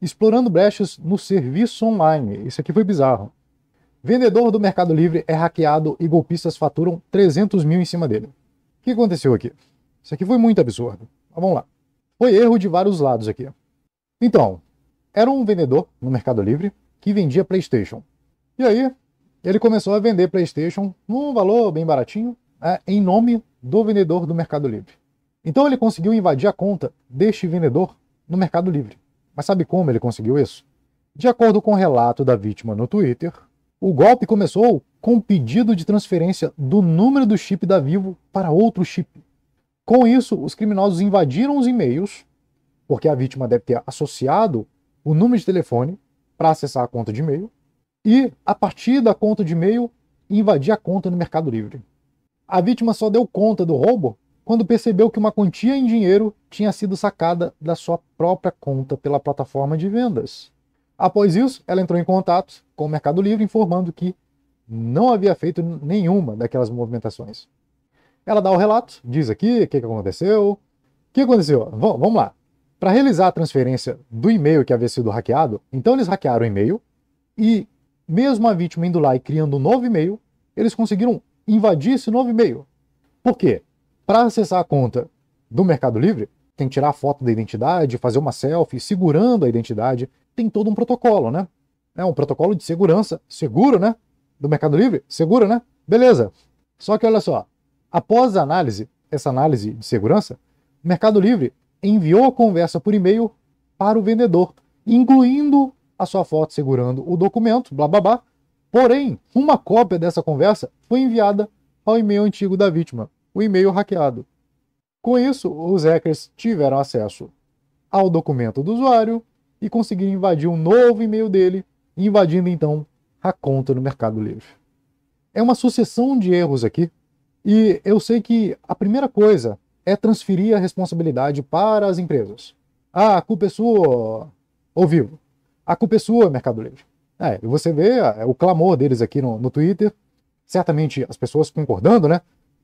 explorando brechas no serviço online. Isso aqui foi bizarro. Vendedor do Mercado Livre é hackeado e golpistas faturam 300 mil em cima dele. O que aconteceu aqui? Isso aqui foi muito absurdo. Mas vamos lá. Foi erro de vários lados aqui. Então, era um vendedor no Mercado Livre que vendia PlayStation. E aí, ele começou a vender PlayStation num valor bem baratinho, né, em nome do vendedor do Mercado Livre. Então, ele conseguiu invadir a conta deste vendedor no Mercado Livre. Mas sabe como ele conseguiu isso? De acordo com o um relato da vítima no Twitter, o golpe começou com o pedido de transferência do número do chip da Vivo para outro chip. Com isso, os criminosos invadiram os e-mails, porque a vítima deve ter associado o número de telefone para acessar a conta de e-mail, e a partir da conta de e-mail invadir a conta no Mercado Livre. A vítima só deu conta do roubo quando percebeu que uma quantia em dinheiro tinha sido sacada da sua própria conta pela plataforma de vendas. Após isso, ela entrou em contato com o Mercado Livre informando que não havia feito nenhuma daquelas movimentações. Ela dá o relato, diz aqui o que, aconteceu. O que aconteceu? V vamos lá. Para realizar a transferência do e-mail que havia sido hackeado, então eles hackearam o e-mail e, mesmo a vítima indo lá e criando um novo e-mail, eles conseguiram invadir esse novo e-mail. Por quê? Para acessar a conta do Mercado Livre, tem que tirar a foto da identidade, fazer uma selfie segurando a identidade. Tem todo um protocolo, né? É um protocolo de segurança, seguro, né? Do Mercado Livre, seguro, né? Beleza. Só que olha só, após a análise, essa análise de segurança, o Mercado Livre enviou a conversa por e-mail para o vendedor, incluindo a sua foto segurando o documento, blá blá blá. Porém, uma cópia dessa conversa foi enviada ao e-mail antigo da vítima, o e-mail hackeado. Com isso, os hackers tiveram acesso ao documento do usuário e conseguiram invadir um novo e-mail dele, invadindo então a conta no Mercado Livre. É uma sucessão de erros aqui, e eu sei que a primeira coisa é transferir a responsabilidade para as empresas. Ah, a culpa é sua, ouviu? A culpa é sua, Mercado Livre. É, você vê é, o clamor deles aqui no, no Twitter, certamente as pessoas concordando, né?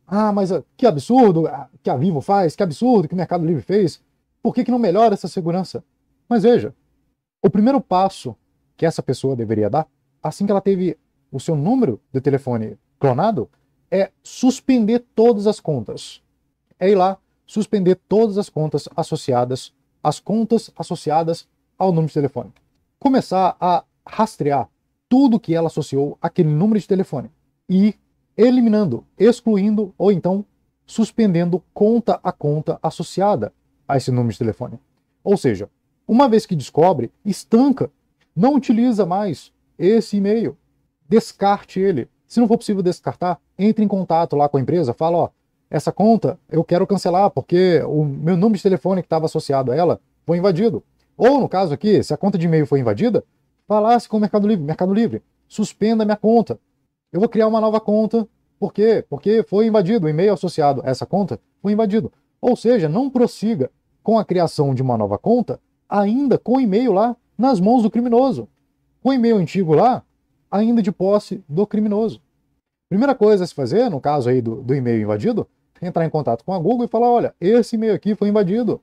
Ah, mas ah, que absurdo ah, que a Vivo faz, que absurdo que o Mercado Livre fez. Por que, que não melhora essa segurança? Mas veja, o primeiro passo que essa pessoa deveria dar, assim que ela teve o seu número de telefone clonado, é suspender todas as contas. É ir lá, suspender todas as contas associadas, as contas associadas ao número de telefone. Começar a rastrear tudo que ela associou àquele número de telefone. E eliminando, excluindo ou então suspendendo conta a conta associada a esse número de telefone. Ou seja, uma vez que descobre, estanca, não utiliza mais esse e-mail, descarte ele. Se não for possível descartar, entre em contato lá com a empresa, fala, ó, essa conta eu quero cancelar porque o meu número de telefone que estava associado a ela foi invadido. Ou, no caso aqui, se a conta de e-mail foi invadida, falasse com o Mercado Livre, Mercado Livre, suspenda minha conta, eu vou criar uma nova conta. Por quê? Porque foi invadido. O e-mail associado a essa conta foi invadido. Ou seja, não prossiga com a criação de uma nova conta, ainda com o e-mail lá nas mãos do criminoso. Com o e-mail antigo lá, ainda de posse do criminoso. Primeira coisa a se fazer, no caso aí do, do e-mail invadido, é entrar em contato com a Google e falar: olha, esse e-mail aqui foi invadido.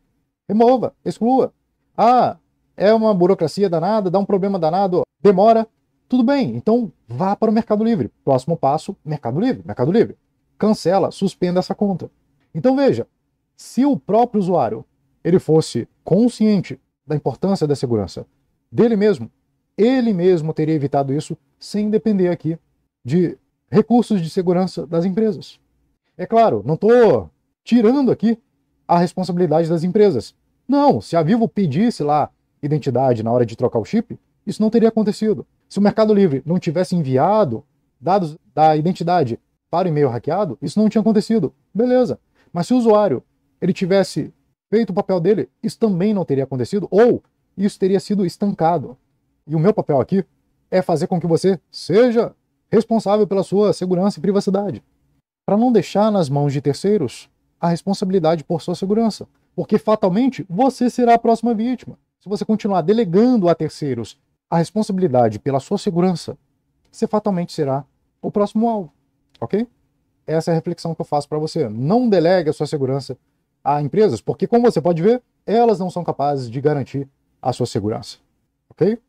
Remova, exclua. Ah, é uma burocracia danada, dá um problema danado, demora, tudo bem, então vá para o Mercado Livre. Próximo passo, Mercado Livre, Mercado Livre. Cancela, suspenda essa conta. Então veja, se o próprio usuário ele fosse consciente da importância da segurança dele mesmo, ele mesmo teria evitado isso sem depender aqui de recursos de segurança das empresas. É claro, não estou tirando aqui a responsabilidade das empresas. Não, se a Vivo pedisse lá identidade na hora de trocar o chip, isso não teria acontecido. Se o Mercado Livre não tivesse enviado dados da identidade para o e-mail hackeado, isso não tinha acontecido. Beleza. Mas se o usuário ele tivesse feito o papel dele, isso também não teria acontecido, ou isso teria sido estancado. E o meu papel aqui é fazer com que você seja responsável pela sua segurança e privacidade, para não deixar nas mãos de terceiros a responsabilidade por sua segurança, porque fatalmente você será a próxima vítima. Se você continuar delegando a terceiros a responsabilidade pela sua segurança, você fatalmente será o próximo alvo, ok? Essa é a reflexão que eu faço para você. Não delegue a sua segurança a empresas, porque como você pode ver, elas não são capazes de garantir a sua segurança, ok?